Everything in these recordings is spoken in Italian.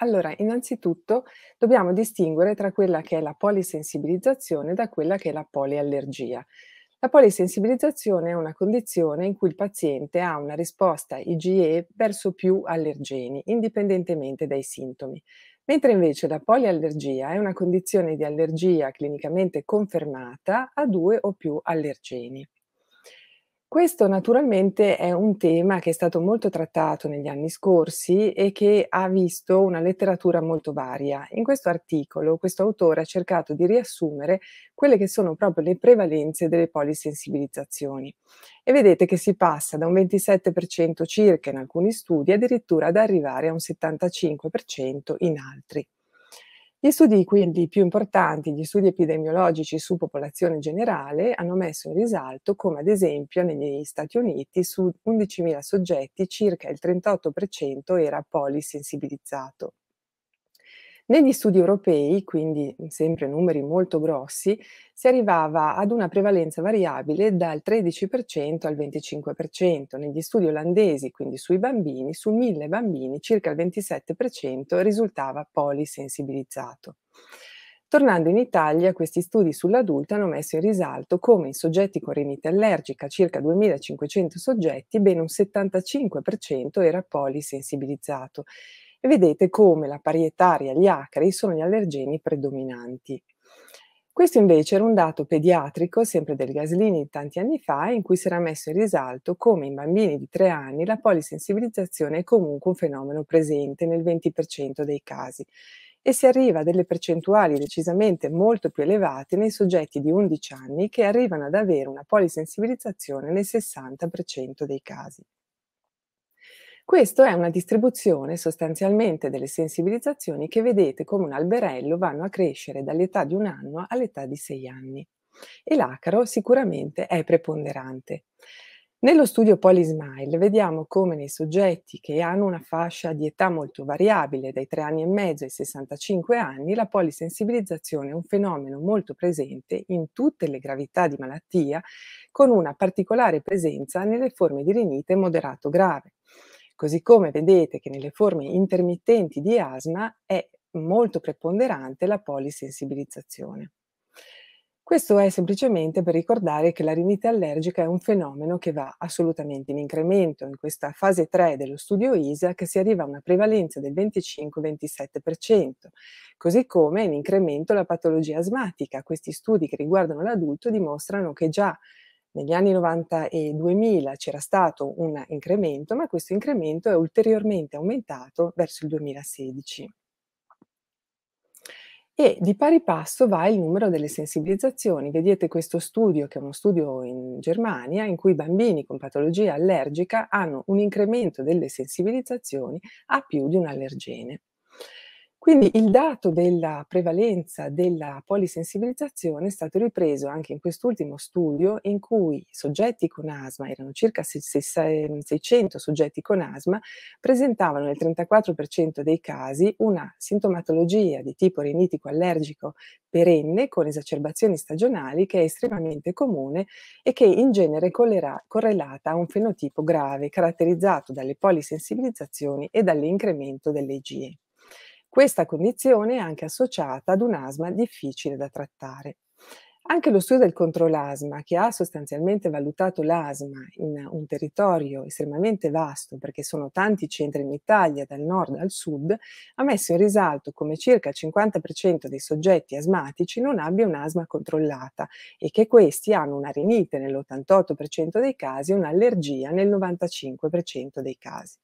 Allora, innanzitutto dobbiamo distinguere tra quella che è la polisensibilizzazione da quella che è la poliallergia. La polisensibilizzazione è una condizione in cui il paziente ha una risposta IgE verso più allergeni, indipendentemente dai sintomi. Mentre invece la poliallergia è una condizione di allergia clinicamente confermata a due o più allergeni. Questo naturalmente è un tema che è stato molto trattato negli anni scorsi e che ha visto una letteratura molto varia. In questo articolo questo autore ha cercato di riassumere quelle che sono proprio le prevalenze delle polisensibilizzazioni. E vedete che si passa da un 27% circa in alcuni studi addirittura ad arrivare a un 75% in altri. Gli studi quindi più importanti, gli studi epidemiologici su popolazione generale, hanno messo in risalto come ad esempio negli Stati Uniti su 11.000 soggetti circa il 38% era polisensibilizzato. Negli studi europei, quindi sempre numeri molto grossi, si arrivava ad una prevalenza variabile dal 13% al 25%. Negli studi olandesi, quindi sui bambini, su mille bambini circa il 27% risultava polisensibilizzato. Tornando in Italia, questi studi sull'adulto hanno messo in risalto come in soggetti con rinite allergica, circa 2500 soggetti, ben un 75% era polisensibilizzato e vedete come la parietaria e gli acari sono gli allergeni predominanti. Questo invece era un dato pediatrico, sempre del Gaslini di tanti anni fa, in cui si era messo in risalto come in bambini di 3 anni la polisensibilizzazione è comunque un fenomeno presente nel 20% dei casi e si arriva a delle percentuali decisamente molto più elevate nei soggetti di 11 anni che arrivano ad avere una polisensibilizzazione nel 60% dei casi. Questa è una distribuzione sostanzialmente delle sensibilizzazioni che vedete come un alberello vanno a crescere dall'età di un anno all'età di sei anni. E l'acaro sicuramente è preponderante. Nello studio Polismile vediamo come nei soggetti che hanno una fascia di età molto variabile, dai 3 anni e mezzo ai 65 anni, la polisensibilizzazione è un fenomeno molto presente in tutte le gravità di malattia, con una particolare presenza nelle forme di rinite moderato grave. Così come vedete che nelle forme intermittenti di asma è molto preponderante la polisensibilizzazione. Questo è semplicemente per ricordare che la rinite allergica è un fenomeno che va assolutamente in incremento. In questa fase 3 dello studio ISAC si arriva a una prevalenza del 25-27%, così come in incremento la patologia asmatica. Questi studi che riguardano l'adulto dimostrano che già negli anni 90 e 2000 c'era stato un incremento, ma questo incremento è ulteriormente aumentato verso il 2016. E di pari passo va il numero delle sensibilizzazioni. Vedete questo studio, che è uno studio in Germania, in cui i bambini con patologia allergica hanno un incremento delle sensibilizzazioni a più di un allergene. Quindi il dato della prevalenza della polisensibilizzazione è stato ripreso anche in quest'ultimo studio in cui soggetti con asma, erano circa 600 soggetti con asma, presentavano nel 34% dei casi una sintomatologia di tipo renitico allergico perenne con esacerbazioni stagionali che è estremamente comune e che in genere collera- correlata a un fenotipo grave caratterizzato dalle polisensibilizzazioni e dall'incremento delle IgE. Questa condizione è anche associata ad un asma difficile da trattare. Anche lo studio del controlasma, che ha sostanzialmente valutato l'asma in un territorio estremamente vasto, perché sono tanti centri in Italia, dal nord al sud, ha messo in risalto come circa il 50% dei soggetti asmatici non abbia un'asma controllata e che questi hanno una rinite nell'88% dei casi e un'allergia nel 95% dei casi.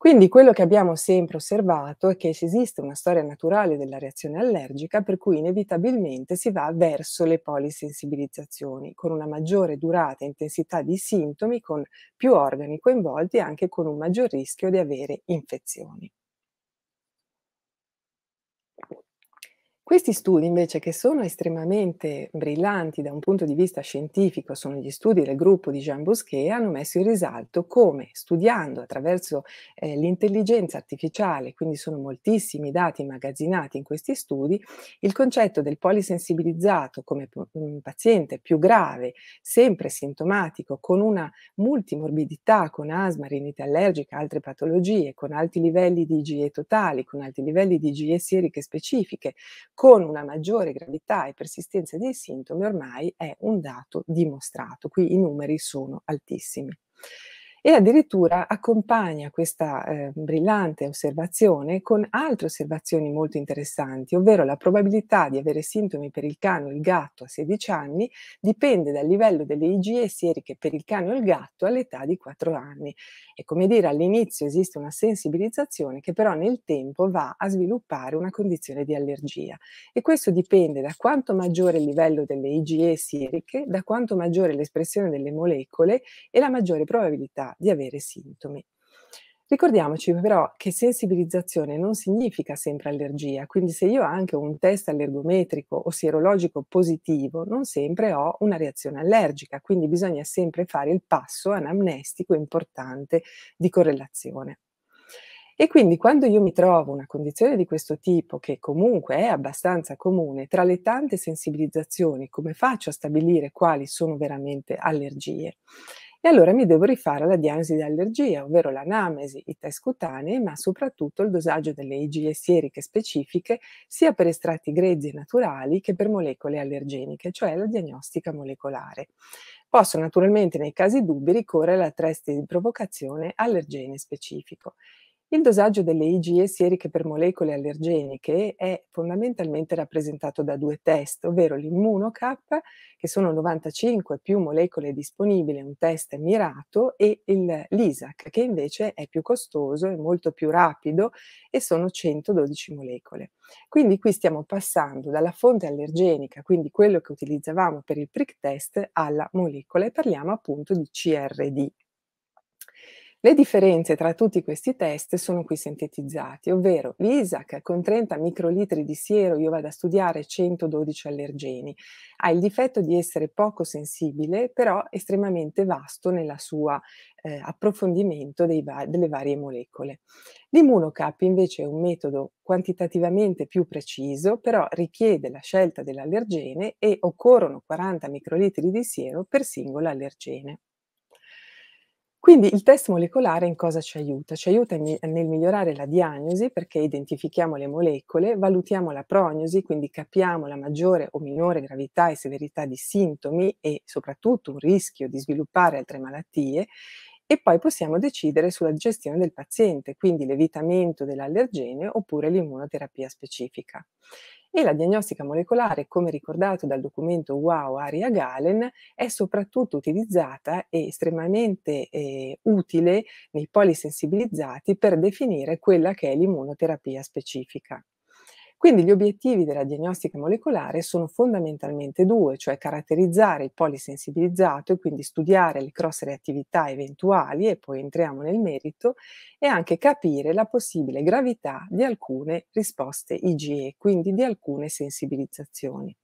Quindi quello che abbiamo sempre osservato è che esiste una storia naturale della reazione allergica per cui inevitabilmente si va verso le polisensibilizzazioni, con una maggiore durata e intensità di sintomi, con più organi coinvolti e anche con un maggior rischio di avere infezioni. Questi studi invece che sono estremamente brillanti da un punto di vista scientifico, sono gli studi del gruppo di Jean Bosquet, hanno messo in risalto come studiando attraverso eh, l'intelligenza artificiale, quindi sono moltissimi dati immagazzinati in questi studi, il concetto del polisensibilizzato come mm, un paziente più grave, sempre sintomatico, con una multimorbidità, con asma, rinite allergica, altre patologie, con alti livelli di IgE totali, con alti livelli di IgE seriche specifiche, con una maggiore gravità e persistenza dei sintomi ormai è un dato dimostrato, qui i numeri sono altissimi e addirittura accompagna questa eh, brillante osservazione con altre osservazioni molto interessanti, ovvero la probabilità di avere sintomi per il cane o il gatto a 16 anni dipende dal livello delle IgE sieriche per il cane o il gatto all'età di 4 anni. E come dire, all'inizio esiste una sensibilizzazione che però nel tempo va a sviluppare una condizione di allergia e questo dipende da quanto maggiore il livello delle IgE sieriche, da quanto maggiore l'espressione delle molecole e la maggiore probabilità di avere sintomi. Ricordiamoci però che sensibilizzazione non significa sempre allergia, quindi se io ho anche un test allergometrico o sierologico positivo, non sempre ho una reazione allergica, quindi bisogna sempre fare il passo anamnestico importante di correlazione. E quindi quando io mi trovo una condizione di questo tipo, che comunque è abbastanza comune, tra le tante sensibilizzazioni, come faccio a stabilire quali sono veramente allergie? E allora mi devo rifare la diagnosi di allergia, ovvero l'anamnesi, i test cutanei, ma soprattutto il dosaggio delle IgE sieriche specifiche sia per estratti grezzi e naturali che per molecole allergeniche, cioè la diagnostica molecolare. Posso naturalmente nei casi dubbi ricorrere al test di provocazione allergene specifico. Il dosaggio delle IgE sieriche per molecole allergeniche è fondamentalmente rappresentato da due test, ovvero l'immunocap, che sono 95 più molecole disponibili, un test mirato, e il, l'ISAC, che invece è più costoso, è molto più rapido e sono 112 molecole. Quindi qui stiamo passando dalla fonte allergenica, quindi quello che utilizzavamo per il prick test, alla molecola e parliamo appunto di CRD, le differenze tra tutti questi test sono qui sintetizzate, ovvero l'ISAC con 30 microlitri di siero io vado a studiare 112 allergeni, ha il difetto di essere poco sensibile però estremamente vasto nella sua eh, approfondimento va- delle varie molecole. L'immunocap invece è un metodo quantitativamente più preciso, però richiede la scelta dell'allergene e occorrono 40 microlitri di siero per singolo allergene. Quindi il test molecolare in cosa ci aiuta? Ci aiuta nel migliorare la diagnosi perché identifichiamo le molecole, valutiamo la prognosi, quindi capiamo la maggiore o minore gravità e severità di sintomi e soprattutto un rischio di sviluppare altre malattie e poi possiamo decidere sulla gestione del paziente, quindi l'evitamento dell'allergene oppure l'immunoterapia specifica e la diagnostica molecolare, come ricordato dal documento WOW Aria Galen, è soprattutto utilizzata e estremamente eh, utile nei polisensibilizzati per definire quella che è l'immunoterapia specifica. Quindi gli obiettivi della diagnostica molecolare sono fondamentalmente due, cioè caratterizzare il polisensibilizzato e quindi studiare le cross reattività eventuali e poi entriamo nel merito e anche capire la possibile gravità di alcune risposte IgE, quindi di alcune sensibilizzazioni.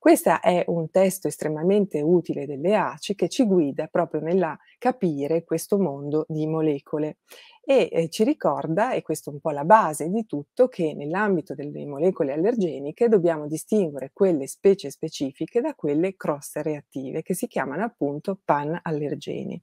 Questo è un testo estremamente utile delle ACI che ci guida proprio nella capire questo mondo di molecole e eh, ci ricorda, e questa è un po' la base di tutto, che nell'ambito delle molecole allergeniche dobbiamo distinguere quelle specie specifiche da quelle cross reattive che si chiamano appunto panallergeni.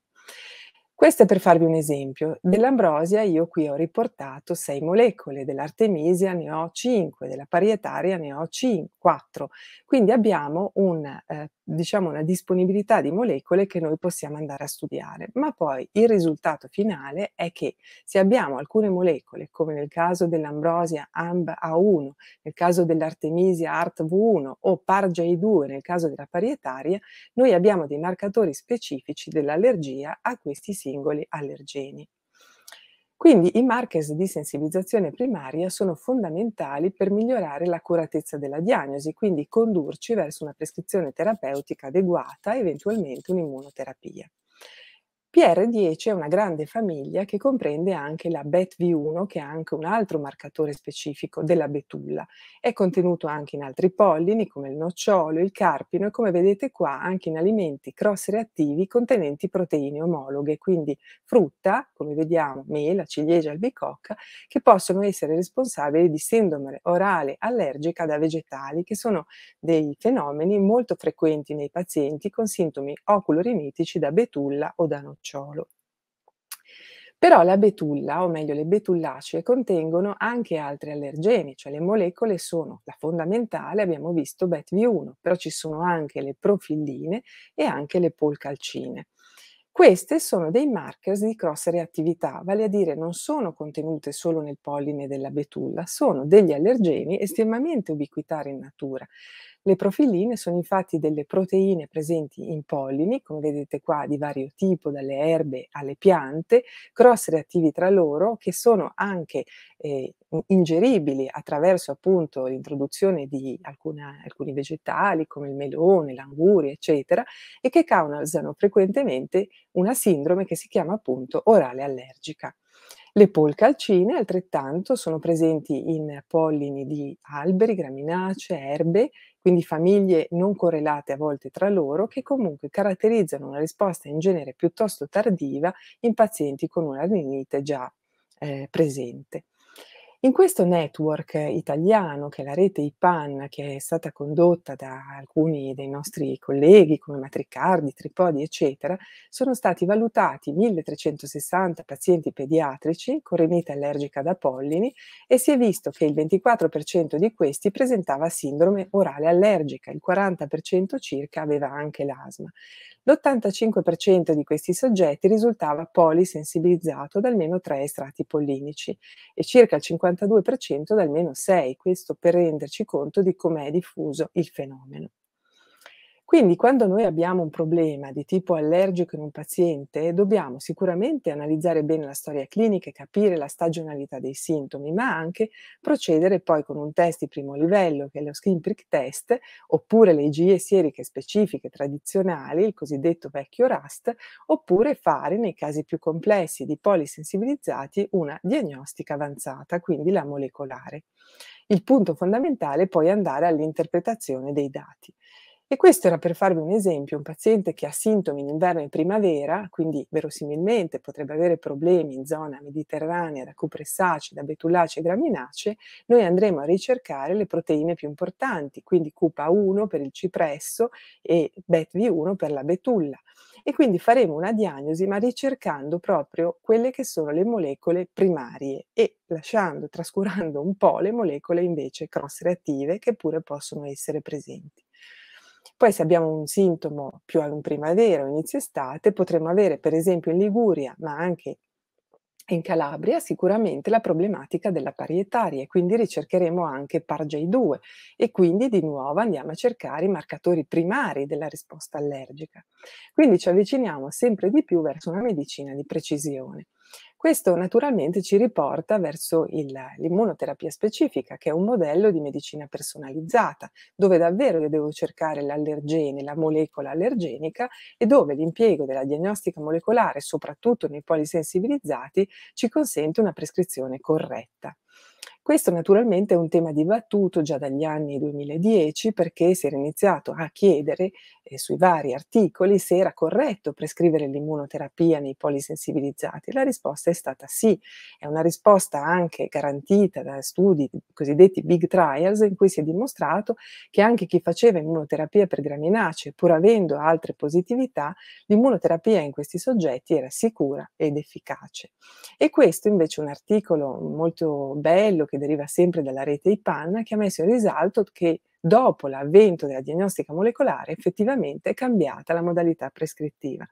Questo è per farvi un esempio. Dell'ambrosia io qui ho riportato 6 molecole, dell'artemisia ne ho 5, della parietaria ne ho 5, 4. Quindi abbiamo un eh, diciamo, una disponibilità di molecole che noi possiamo andare a studiare, ma poi il risultato finale è che se abbiamo alcune molecole, come nel caso dell'ambrosia AMBA1, nel caso dell'artemisia ARTV1 o PARJ2 nel caso della parietaria, noi abbiamo dei marcatori specifici dell'allergia a questi singoli allergeni. Quindi i markers di sensibilizzazione primaria sono fondamentali per migliorare l'accuratezza della diagnosi, quindi condurci verso una prescrizione terapeutica adeguata, eventualmente un'immunoterapia. PR10 è una grande famiglia che comprende anche la BETV1, che è anche un altro marcatore specifico della betulla. È contenuto anche in altri pollini come il nocciolo, il carpino e come vedete qua anche in alimenti cross reattivi contenenti proteine omologhe, quindi frutta, come vediamo, mela, ciliegia, albicocca, che possono essere responsabili di sindrome orale allergica da vegetali, che sono dei fenomeni molto frequenti nei pazienti con sintomi oculorimitici da betulla o da nocciolo nocciolo. Però la betulla, o meglio le betullacee, contengono anche altri allergeni, cioè le molecole sono la fondamentale, abbiamo visto BETV1, però ci sono anche le profilline e anche le polcalcine. Queste sono dei markers di cross reattività, vale a dire non sono contenute solo nel polline della betulla, sono degli allergeni estremamente ubiquitari in natura le profilline sono infatti delle proteine presenti in pollini, come vedete qua, di vario tipo, dalle erbe alle piante, cross reattivi tra loro, che sono anche eh, ingeribili attraverso appunto l'introduzione di alcuna, alcuni vegetali come il melone, l'anguria, eccetera, e che causano frequentemente una sindrome che si chiama appunto orale allergica. Le polcalcine altrettanto sono presenti in pollini di alberi, graminacee, erbe, quindi famiglie non correlate a volte tra loro che comunque caratterizzano una risposta in genere piuttosto tardiva in pazienti con una rinite già eh, presente. In questo network italiano, che è la rete IPAN, che è stata condotta da alcuni dei nostri colleghi come Matricardi, Tripodi, eccetera, sono stati valutati 1360 pazienti pediatrici con renite allergica da pollini e si è visto che il 24% di questi presentava sindrome orale allergica, il 40% circa aveva anche l'asma. L'85% di questi soggetti risultava polisensibilizzato da almeno tre estratti pollinici e circa il 50% 52% dal meno 6, questo per renderci conto di com'è diffuso il fenomeno. Quindi quando noi abbiamo un problema di tipo allergico in un paziente, dobbiamo sicuramente analizzare bene la storia clinica e capire la stagionalità dei sintomi, ma anche procedere poi con un test di primo livello, che è lo skin prick test, oppure le IgE sieriche specifiche tradizionali, il cosiddetto vecchio RAST, oppure fare nei casi più complessi di polisensibilizzati una diagnostica avanzata, quindi la molecolare. Il punto fondamentale è poi andare all'interpretazione dei dati. E questo era per farvi un esempio, un paziente che ha sintomi in inverno e primavera, quindi verosimilmente potrebbe avere problemi in zona mediterranea da cupressace, da betulacee e graminacee, noi andremo a ricercare le proteine più importanti, quindi cupa 1 per il cipresso e BETV1 per la betulla. E quindi faremo una diagnosi ma ricercando proprio quelle che sono le molecole primarie e lasciando, trascurando un po' le molecole invece cross reattive che pure possono essere presenti. Poi se abbiamo un sintomo più a un primavera o inizio estate, potremmo avere per esempio in Liguria, ma anche in Calabria sicuramente la problematica della parietaria e quindi ricercheremo anche PARJ2 e quindi di nuovo andiamo a cercare i marcatori primari della risposta allergica. Quindi ci avviciniamo sempre di più verso una medicina di precisione. Questo naturalmente ci riporta verso il, l'immunoterapia specifica, che è un modello di medicina personalizzata, dove davvero io devo cercare l'allergene, la molecola allergenica e dove l'impiego della diagnostica molecolare, soprattutto nei poli sensibilizzati, ci consente una prescrizione corretta. Questo naturalmente è un tema dibattuto già dagli anni 2010 perché si era iniziato a chiedere eh, sui vari articoli se era corretto prescrivere l'immunoterapia nei polisensibilizzati. La risposta è stata sì, è una risposta anche garantita da studi cosiddetti big trials in cui si è dimostrato che anche chi faceva immunoterapia per graminacee, pur avendo altre positività, l'immunoterapia in questi soggetti era sicura ed efficace. E questo invece è un articolo molto bello che deriva sempre dalla rete IPAN, che ha messo in risalto che dopo l'avvento della diagnostica molecolare effettivamente è cambiata la modalità prescrittiva.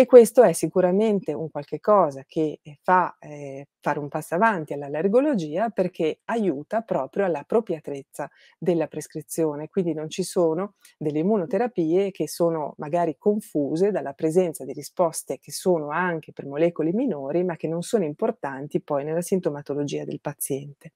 E questo è sicuramente un qualche cosa che eh, fa eh, fare un passo avanti all'allergologia perché aiuta proprio alla all'appropriatezza della prescrizione, quindi non ci sono delle immunoterapie che sono magari confuse dalla presenza di risposte che sono anche per molecole minori ma che non sono importanti poi nella sintomatologia del paziente.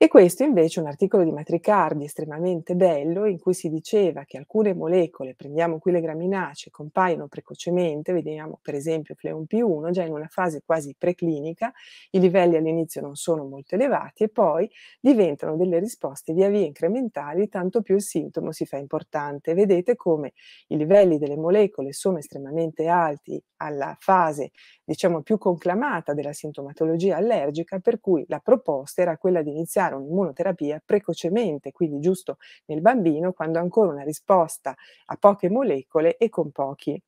E questo invece è un articolo di Matricardi estremamente bello in cui si diceva che alcune molecole, prendiamo qui le graminacee, compaiono precocemente, vediamo per esempio Fleon P1, già in una fase quasi preclinica, i livelli all'inizio non sono molto elevati e poi diventano delle risposte via via incrementali, tanto più il sintomo si fa importante. Vedete come i livelli delle molecole sono estremamente alti alla fase, diciamo, più conclamata della sintomatologia allergica, per cui la proposta era quella di iniziare iniziare un'immunoterapia precocemente, quindi giusto nel bambino, quando ancora una risposta a poche molecole e con pochi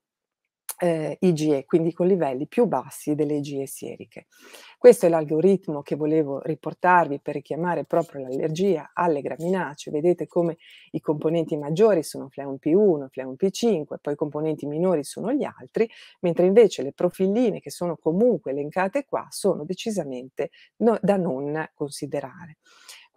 eh, IgE, quindi con livelli più bassi delle IgE sieriche. Questo è l'algoritmo che volevo riportarvi per richiamare proprio l'allergia alle graminacee. Vedete come i componenti maggiori sono Fleon P1, Fleon P5, poi i componenti minori sono gli altri, mentre invece le profilline che sono comunque elencate qua sono decisamente no, da non considerare.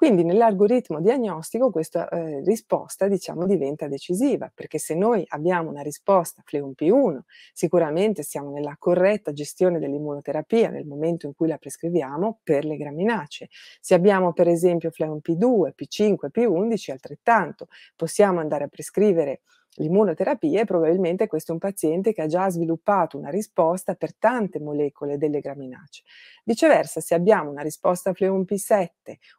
Quindi nell'algoritmo diagnostico questa eh, risposta diciamo, diventa decisiva, perché se noi abbiamo una risposta FLEUMP1, sicuramente siamo nella corretta gestione dell'immunoterapia nel momento in cui la prescriviamo per le graminacee. Se abbiamo per esempio FLEUMP2, P5, P11, altrettanto, possiamo andare a prescrivere l'immunoterapia, e probabilmente questo è un paziente che ha già sviluppato una risposta per tante molecole delle graminacee. Viceversa, se abbiamo una risposta a Fleum P7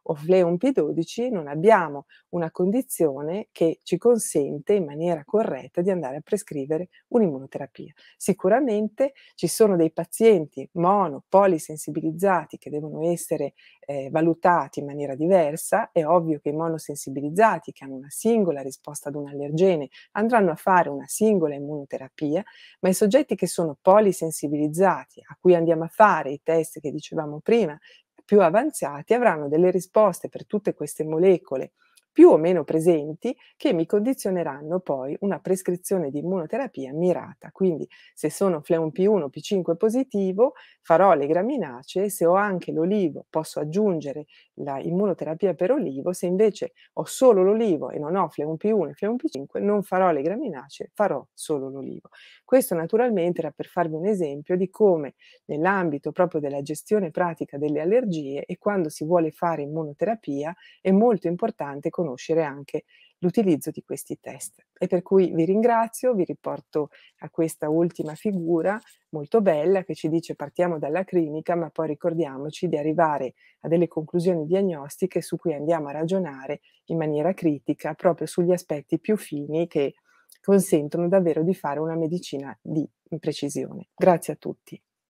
o Fleum P12, non abbiamo una condizione che ci consente in maniera corretta di andare a prescrivere un'immunoterapia. Sicuramente ci sono dei pazienti mono, polisensibilizzati che devono essere eh, valutati in maniera diversa, è ovvio che i monosensibilizzati che hanno una singola risposta ad un allergene andranno a fare una singola immunoterapia, ma i soggetti che sono polisensibilizzati, a cui andiamo a fare i test che dicevamo prima, più avanzati, avranno delle risposte per tutte queste molecole più o meno presenti che mi condizioneranno poi una prescrizione di immunoterapia mirata. Quindi se sono Fleon P1 P5 positivo farò le graminacee, se ho anche l'olivo posso aggiungere l'immunoterapia per olivo, se invece ho solo l'olivo e non ho Fleon P1 e Fleon P5 non farò le graminacee, farò solo l'olivo. Questo naturalmente era per farvi un esempio di come nell'ambito proprio della gestione pratica delle allergie e quando si vuole fare immunoterapia è molto importante conoscere conoscere anche l'utilizzo di questi test. E per cui vi ringrazio, vi riporto a questa ultima figura molto bella che ci dice partiamo dalla clinica, ma poi ricordiamoci di arrivare a delle conclusioni diagnostiche su cui andiamo a ragionare in maniera critica proprio sugli aspetti più fini che consentono davvero di fare una medicina di precisione. Grazie a tutti.